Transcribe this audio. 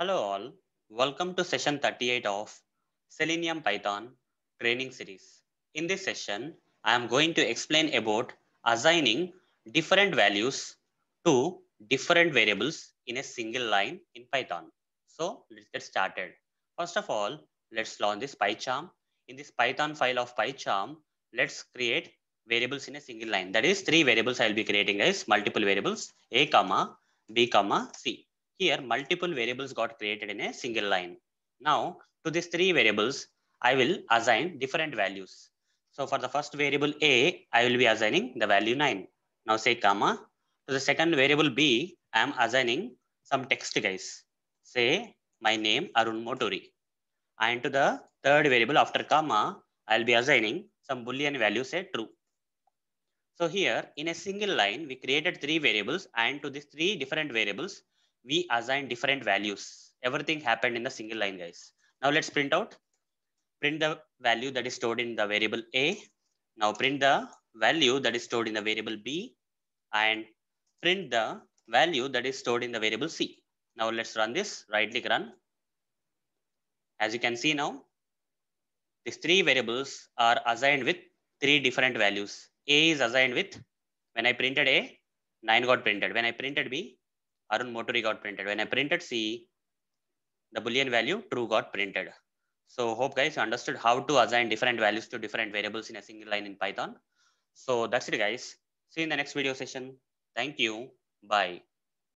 Hello all, welcome to session 38 of Selenium Python training series. In this session, I am going to explain about assigning different values to different variables in a single line in Python. So let's get started. First of all, let's launch this PyCharm. In this Python file of PyCharm, let's create variables in a single line. That is three variables I'll be creating as multiple variables, a comma, b comma, c. Here, multiple variables got created in a single line. Now, to these three variables, I will assign different values. So for the first variable A, I will be assigning the value 9. Now say comma. To the second variable B, I am assigning some text guys. Say my name Arun Motori. And to the third variable after comma, I'll be assigning some boolean value say true. So here in a single line, we created three variables and to these three different variables, we assign different values. Everything happened in the single line, guys. Now let's print out. Print the value that is stored in the variable A. Now print the value that is stored in the variable B and print the value that is stored in the variable C. Now let's run this, right click run. As you can see now, these three variables are assigned with three different values. A is assigned with, when I printed A, 9 got printed. When I printed B, Arun Motori got printed. When I printed C, the Boolean value true got printed. So hope guys understood how to assign different values to different variables in a single line in Python. So that's it guys. See you in the next video session. Thank you. Bye.